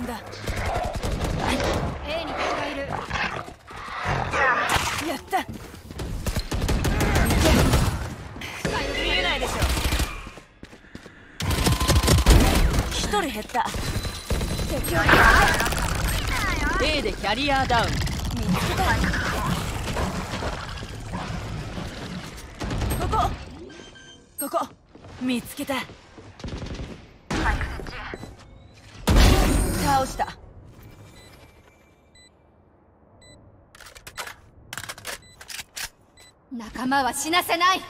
んだ A にがいるやった一人減った敵を A でキャリアダウン見つけたここここ見つけた倒した仲間は死なせない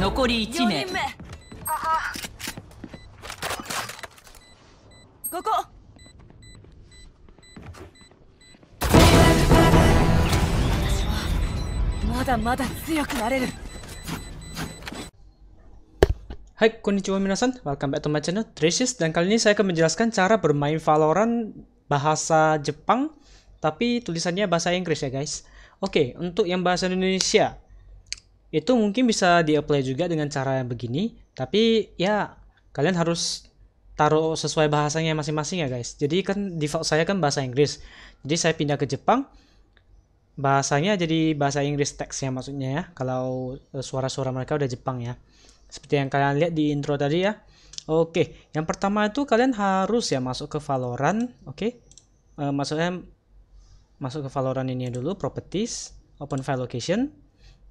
残り1名ここここだまだ強くなれる Hai konnichiwa minasan, welcome back to my channel Trishis dan kali ini saya akan menjelaskan cara bermain Valorant bahasa Jepang tapi tulisannya bahasa Inggris ya guys. Oke, untuk yang bahasa Indonesia itu mungkin bisa di-apply juga dengan cara yang begini, tapi ya kalian harus taruh sesuai bahasanya masing-masing ya guys. Jadi kan default saya kan bahasa Inggris. Jadi saya pindah ke Jepang, bahasanya jadi bahasa Inggris ya maksudnya ya kalau eh, suara-suara mereka udah Jepang ya seperti yang kalian lihat di intro tadi ya oke yang pertama itu kalian harus ya masuk ke Valorant oke e, maksudnya masuk ke Valorant ini dulu properties open file location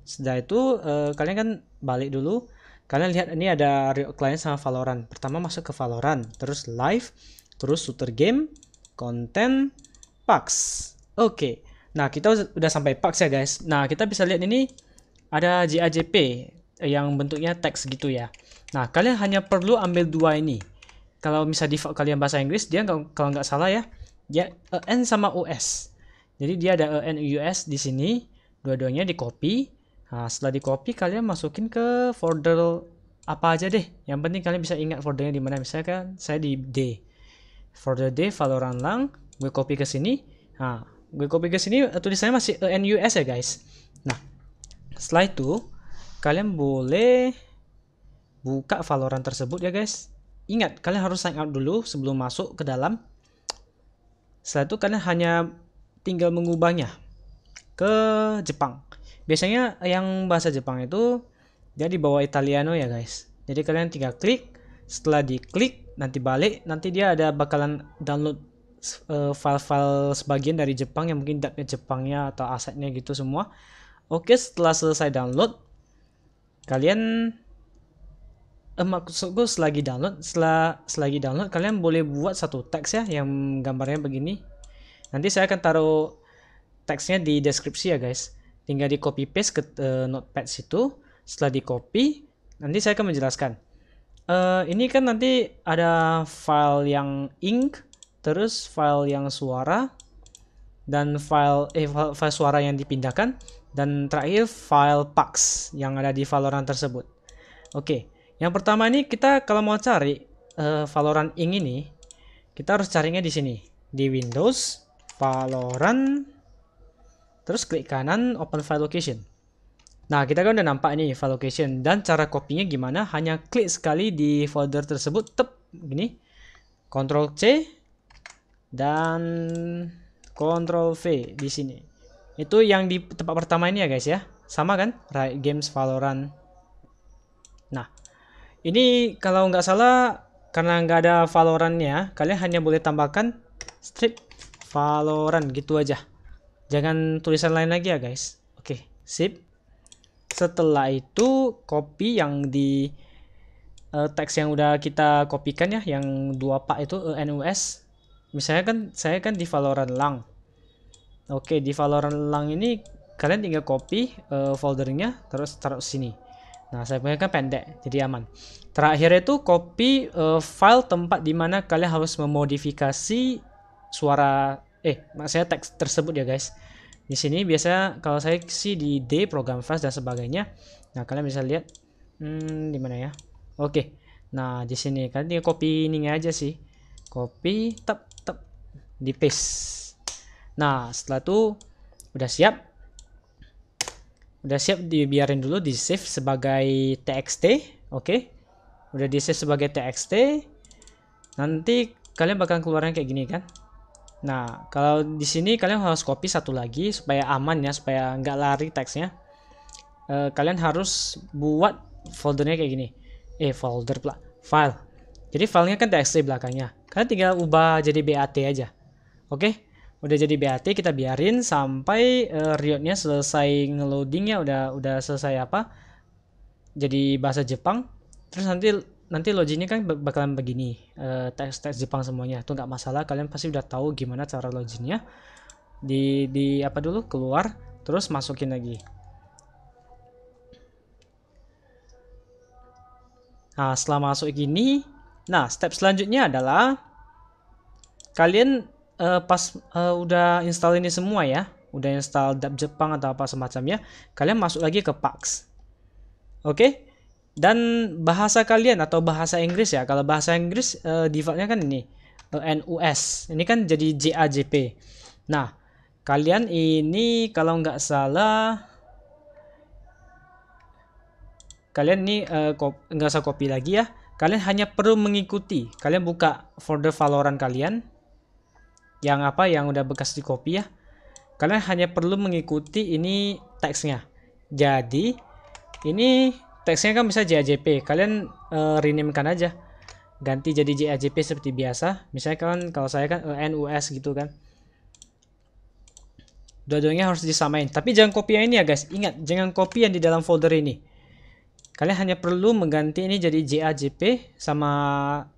setelah itu e, kalian kan balik dulu kalian lihat ini ada Riot Client sama Valorant pertama masuk ke Valorant terus live terus shooter game konten packs oke Nah, kita udah sampai parks ya, guys. Nah, kita bisa lihat ini ada JAJP yang bentuknya teks gitu ya. Nah, kalian hanya perlu ambil dua ini. Kalau misalnya default kalian bahasa Inggris, dia gak, kalau nggak salah ya, dia e N sama US. Jadi dia ada EN US di sini, dua-duanya di copy. Nah, setelah di copy kalian masukin ke folder apa aja deh. Yang penting kalian bisa ingat foldernya di mana. Misalkan saya di D. Folder D Valorant lang, gue copy ke sini. Nah, gue copy ke ini eh, tulisannya masih eh, NUS ya guys. Nah, setelah itu kalian boleh buka Valorant tersebut ya guys. Ingat, kalian harus sign up dulu sebelum masuk ke dalam. Setelah itu kalian hanya tinggal mengubahnya ke Jepang. Biasanya yang bahasa Jepang itu dia di bawah Italiano ya guys. Jadi kalian tinggal klik, setelah diklik nanti balik, nanti dia ada bakalan download Eh, file-file sebagian dari Jepang yang mungkin datanya Jepangnya atau asetnya gitu semua. Oke, setelah selesai download, kalian eh, maksudku selagi download, setelah selagi download kalian boleh buat satu teks ya yang gambarnya begini. Nanti saya akan taruh teksnya di deskripsi ya guys. Tinggal di copy paste ke uh, notepad situ. Setelah di copy, nanti saya akan menjelaskan. Uh, ini kan nanti ada file yang ink terus file yang suara dan file eh, file suara yang dipindahkan dan terakhir file pax yang ada di Valorant tersebut. Oke, yang pertama ini kita kalau mau cari uh, Valorant ing ini kita harus carinya di sini di Windows Valorant terus klik kanan open file location. Nah, kita kan udah nampak ini file location dan cara copy-nya gimana? Hanya klik sekali di folder tersebut, tep gini. Ctrl C, dan Control V di sini. Itu yang di tempat pertama ini ya guys ya. Sama kan? right Games Valorant. Nah, ini kalau nggak salah karena nggak ada Valorantnya, kalian hanya boleh tambahkan strip Valorant gitu aja. Jangan tulisan lain lagi ya guys. Oke, sip. Setelah itu copy yang di uh, teks yang udah kita kopikan ya, yang dua pak itu uh, eh, NUS misalnya kan saya kan di Valorant Lang. Oke, di Valorant Lang ini kalian tinggal copy uh, foldernya terus taruh sini. Nah, saya punya kan pendek, jadi aman. Terakhir itu copy uh, file tempat di mana kalian harus memodifikasi suara eh maksudnya teks tersebut ya, guys. Di sini biasanya kalau saya sih di D program fast dan sebagainya. Nah, kalian bisa lihat hmm di mana ya? Oke. Nah, di sini kalian tinggal copy ini aja sih. Copy tap di paste nah setelah itu udah siap udah siap dibiarin dulu di save sebagai txt oke okay? udah di save sebagai txt nanti kalian bakal keluarnya kayak gini kan nah kalau di sini kalian harus copy satu lagi supaya aman ya supaya nggak lari teksnya e, kalian harus buat foldernya kayak gini eh folder pula file jadi filenya kan txt belakangnya kalian tinggal ubah jadi bat aja Oke, udah jadi BAT kita biarin sampai uh, riotnya selesai ngeloading ya udah udah selesai apa? Jadi bahasa Jepang. Terus nanti nanti loginnya kan bakalan begini uh, eh, teks teks Jepang semuanya tuh nggak masalah kalian pasti udah tahu gimana cara loginnya di di apa dulu keluar terus masukin lagi nah setelah masuk gini nah step selanjutnya adalah kalian uh, pas uh, udah install ini semua ya, udah install DAP Jepang atau apa semacamnya, kalian masuk lagi ke PAX. Oke? Okay? Dan bahasa kalian atau bahasa Inggris ya, kalau bahasa Inggris uh, defaultnya kan ini uh, NUS. Ini kan jadi JAJP. Nah, kalian ini kalau nggak salah kalian ini uh, nggak usah copy lagi ya kalian hanya perlu mengikuti kalian buka folder Valorant kalian yang apa yang udah bekas di copy ya kalian hanya perlu mengikuti ini teksnya jadi ini teksnya kan bisa JAJP kalian e, rename-kan aja ganti jadi JAJP seperti biasa misalnya kan kalau saya kan eh, NUS gitu kan dua-duanya harus disamain tapi jangan copy yang ini ya guys ingat jangan copy yang di dalam folder ini kalian hanya perlu mengganti ini jadi JAJP sama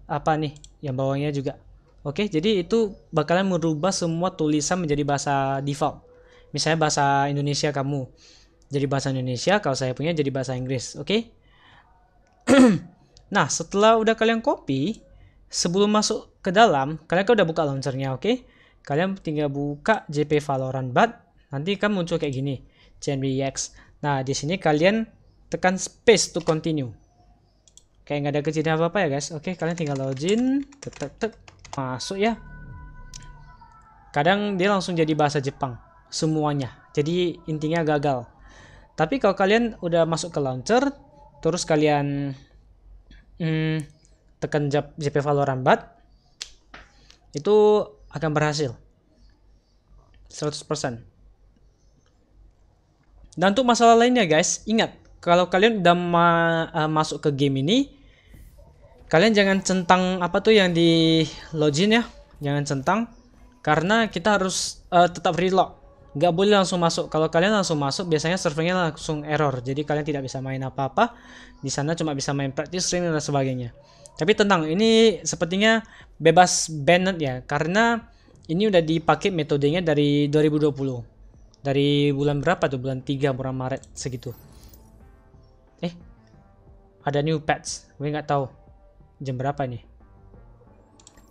apa nih yang bawahnya juga Oke, jadi itu bakalan merubah semua tulisan menjadi bahasa default. Misalnya bahasa Indonesia kamu jadi bahasa Indonesia, kalau saya punya jadi bahasa Inggris, oke? Okay? nah, setelah udah kalian copy, sebelum masuk ke dalam, kalian kan udah buka launchernya, oke? Okay? Kalian tinggal buka JP Valorant Bud, nanti kan muncul kayak gini, GenBX. Nah, di sini kalian tekan space to continue. Kayak nggak ada kejadian apa-apa ya guys. Oke, okay, kalian tinggal login, tek tek tek, masuk ya kadang dia langsung jadi bahasa Jepang semuanya jadi intinya gagal tapi kalau kalian udah masuk ke launcher terus kalian hmm, tekan JP Valorant bat itu akan berhasil 100% dan untuk masalah lainnya guys ingat kalau kalian udah ma eh, masuk ke game ini kalian jangan centang apa tuh yang di login ya jangan centang karena kita harus uh, tetap reload nggak boleh langsung masuk kalau kalian langsung masuk biasanya servernya langsung error jadi kalian tidak bisa main apa-apa di sana cuma bisa main practice ring dan sebagainya tapi tentang ini sepertinya bebas banned ya karena ini udah dipakai metodenya dari 2020 dari bulan berapa tuh bulan 3 bulan Maret segitu eh ada new patch gue nggak tahu jam berapa nih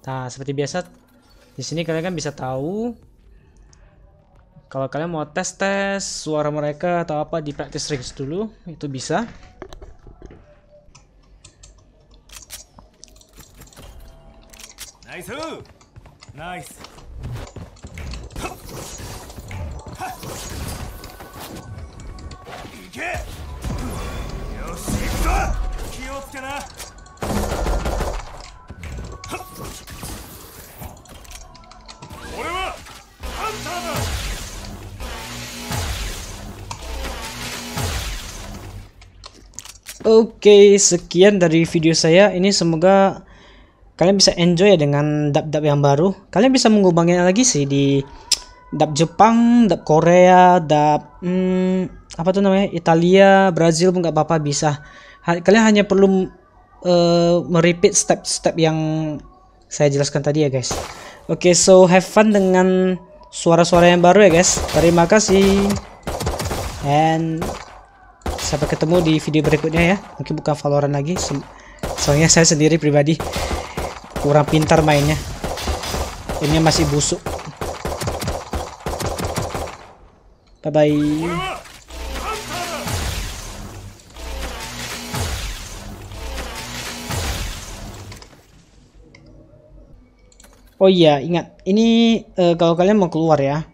nah seperti biasa di sini kalian kan bisa tahu kalau kalian mau tes tes suara mereka atau apa di practice rings dulu itu bisa nice nice Ike! Oke, okay, sekian dari video saya. Ini semoga kalian bisa enjoy ya dengan dap-dap yang baru. Kalian bisa mengubahnya lagi sih di dap Jepang, dap Korea, dap hmm, apa tuh namanya? Italia, Brazil pun nggak apa-apa bisa. Kalian hanya perlu uh, eh, merepeat step-step yang saya jelaskan tadi ya guys. Oke, okay, so have fun dengan suara-suara yang baru ya guys. Terima kasih. And sampai ketemu di video berikutnya ya mungkin buka Valorant lagi soalnya saya sendiri pribadi kurang pintar mainnya ini masih busuk bye bye Oh iya, ingat. Ini uh, kalau kalian mau keluar ya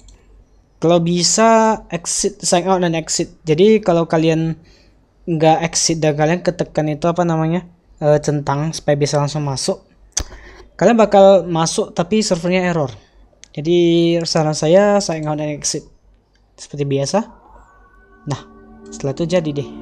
kalau bisa exit sign out dan exit jadi kalau kalian nggak exit dan kalian ketekan itu apa namanya e, centang supaya bisa langsung masuk kalian bakal masuk tapi servernya error jadi saran saya sign out dan exit seperti biasa nah setelah itu jadi deh